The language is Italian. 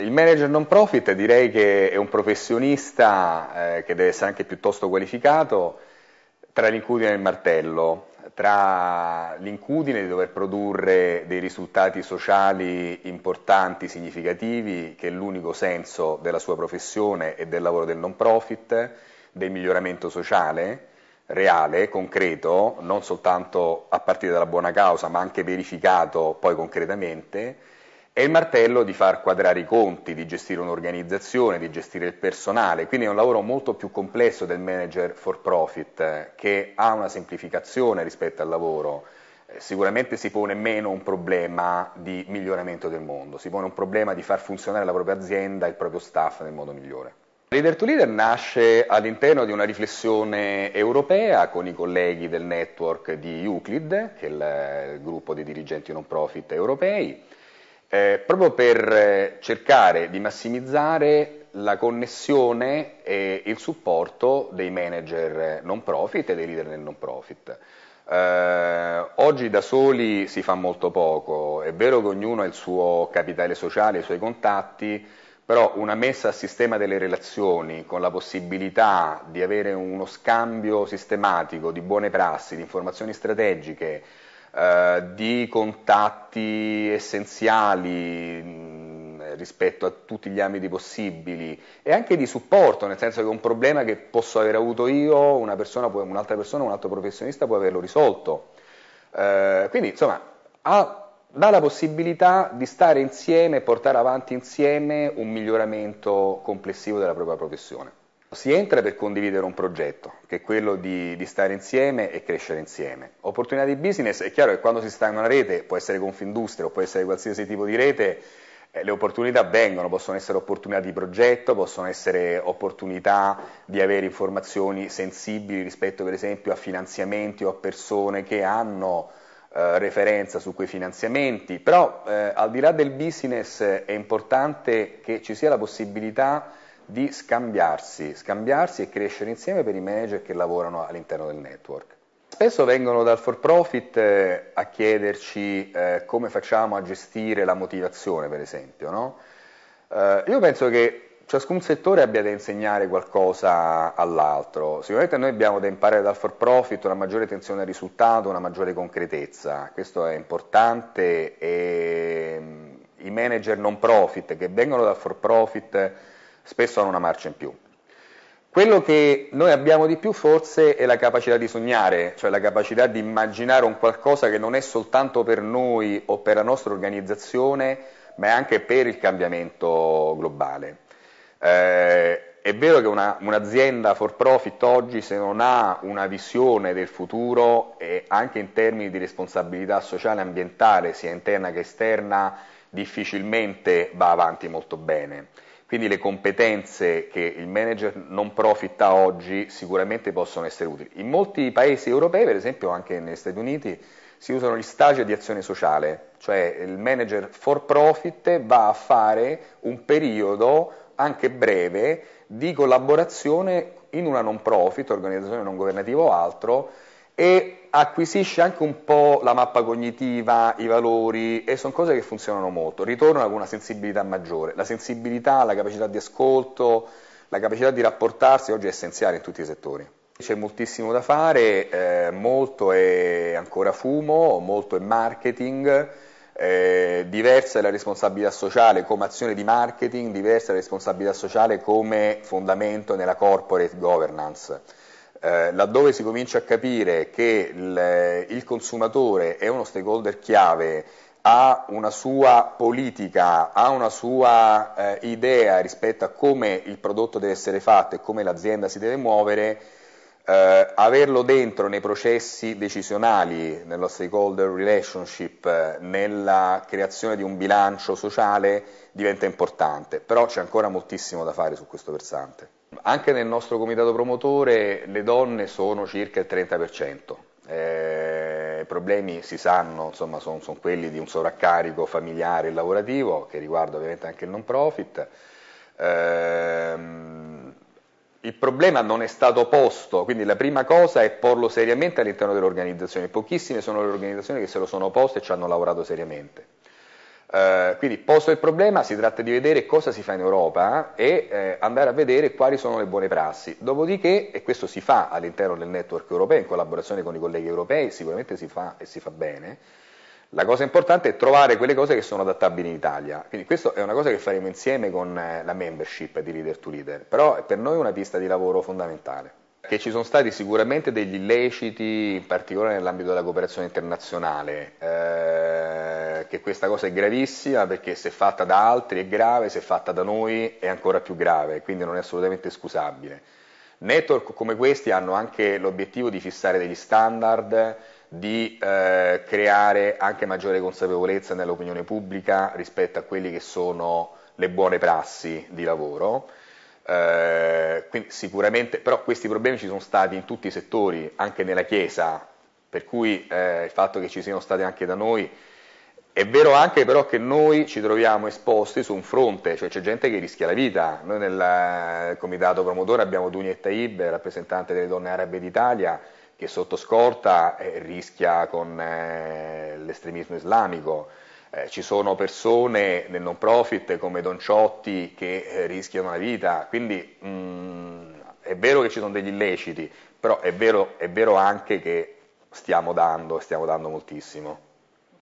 Il manager non profit direi che è un professionista eh, che deve essere anche piuttosto qualificato tra l'incudine e il martello, tra l'incudine di dover produrre dei risultati sociali importanti, significativi, che è l'unico senso della sua professione e del lavoro del non profit, del miglioramento sociale reale, concreto, non soltanto a partire dalla buona causa, ma anche verificato poi concretamente è il martello di far quadrare i conti, di gestire un'organizzazione, di gestire il personale, quindi è un lavoro molto più complesso del manager for profit eh, che ha una semplificazione rispetto al lavoro. Eh, sicuramente si pone meno un problema di miglioramento del mondo, si pone un problema di far funzionare la propria azienda e il proprio staff nel modo migliore. Leader to Leader nasce all'interno di una riflessione europea con i colleghi del network di Euclid, che è il eh, gruppo di dirigenti non profit europei eh, proprio per eh, cercare di massimizzare la connessione e il supporto dei manager non profit e dei leader nel non profit. Eh, oggi da soli si fa molto poco, è vero che ognuno ha il suo capitale sociale, i suoi contatti, però una messa a sistema delle relazioni con la possibilità di avere uno scambio sistematico di buone prassi, di informazioni strategiche, eh, di contatti essenziali mm, rispetto a tutti gli ambiti possibili e anche di supporto, nel senso che un problema che posso aver avuto io, una persona un'altra persona, un altro professionista può averlo risolto. Eh, quindi insomma ha dà la possibilità di stare insieme e portare avanti insieme un miglioramento complessivo della propria professione. Si entra per condividere un progetto, che è quello di, di, stare insieme e crescere insieme. Opportunità di business, è chiaro che quando si sta in una rete, può essere Confindustria o può essere qualsiasi tipo di rete, eh, le opportunità vengono, possono essere opportunità di progetto, possono essere opportunità di avere informazioni sensibili rispetto per esempio a finanziamenti o a persone che hanno eh, referenza su quei finanziamenti, però eh, al di là del business è importante che ci sia la possibilità di scambiarsi, scambiarsi e crescere insieme per i manager che lavorano all'interno del network. Spesso vengono dal for profit eh, a chiederci eh, come facciamo a gestire la motivazione, per esempio. No? Eh, io penso che ciascun settore abbia da insegnare qualcosa all'altro. Sicuramente noi abbiamo da imparare dal for profit una maggiore tensione al risultato, una maggiore concretezza. Questo è importante e mm, i manager non profit che vengono dal for profit spesso hanno una marcia in più. Quello che noi abbiamo di più forse è la capacità di sognare, cioè la capacità di immaginare un qualcosa che non è soltanto per noi o per la nostra organizzazione, ma è anche per il cambiamento globale. Eh, è vero che una, un'azienda for profit oggi se non ha una visione del futuro e anche in termini di responsabilità sociale e ambientale, sia interna che esterna, difficilmente va avanti molto bene quindi le competenze che il manager non profit ha oggi sicuramente possono essere utili. In molti paesi europei, per esempio anche negli Stati Uniti, si usano gli stage di azione sociale, cioè il manager for profit va a fare un periodo anche breve di collaborazione in una non profit, organizzazione non governativa o altro, e acquisisce anche un po' la mappa cognitiva, i valori e sono cose che funzionano molto, Ritorna con una sensibilità maggiore, la sensibilità, la capacità di ascolto, la capacità di rapportarsi oggi è essenziale in tutti i settori. C'è moltissimo da fare, eh, molto è ancora fumo, molto è marketing, eh, diversa è la responsabilità sociale come azione di marketing, diversa è la responsabilità sociale come fondamento nella corporate governance. Eh, laddove si comincia a capire che il, il consumatore è uno stakeholder chiave ha una sua politica, ha una sua eh, idea rispetto a come il prodotto deve essere fatto e come l'azienda si deve muovere, eh, averlo dentro nei processi decisionali, nello stakeholder relationship, nella creazione di un bilancio sociale diventa importante, però c'è ancora moltissimo da fare su questo versante. Anche nel nostro comitato promotore le donne sono circa il 30%. Eh, I problemi si sanno, sono son quelli di un sovraccarico familiare e lavorativo che riguarda ovviamente anche il non profit. Eh, il problema non è stato posto, quindi la prima cosa è porlo seriamente all'interno dell'organizzazione. Pochissime sono le organizzazioni che se lo sono poste e ci hanno lavorato seriamente. Eh, quindi posto il problema si tratta di vedere cosa si fa in Europa eh, e eh, andare a vedere quali sono le buone prassi. Dopodiché, e questo si fa all'interno del network europeo in collaborazione con i colleghi europei, sicuramente si fa e si fa bene. La cosa importante è trovare quelle cose che sono adattabili in Italia. Quindi questa è una cosa che faremo insieme con eh, la membership di Leader to Leader, però è per noi una pista di lavoro fondamentale che ci sono stati sicuramente degli illeciti, in particolare nell'ambito della cooperazione internazionale. Eh, perché questa cosa è gravissima, perché se fatta da altri è grave, se fatta da noi è ancora più grave, quindi non è assolutamente scusabile. Network come questi hanno anche l'obiettivo di fissare degli standard, di eh, creare anche maggiore consapevolezza nell'opinione pubblica rispetto a quelle che sono le buone prassi di lavoro. Eh, sicuramente, però questi problemi ci sono stati in tutti i settori, anche nella Chiesa, per cui eh, il fatto che ci siano stati anche da noi è vero anche però che noi ci troviamo esposti su un fronte, cioè c'è gente che rischia la vita. Noi nel eh, comitato promotore abbiamo Dunietta Taib, rappresentante delle donne arabe d'Italia, che sotto scorta eh, rischia con eh, l'estremismo islamico. Eh, ci sono persone nel non profit come Don Ciotti che eh, rischiano la vita, quindi mh, mm, è vero che ci sono degli illeciti, però è vero, è vero anche che stiamo dando, stiamo dando moltissimo.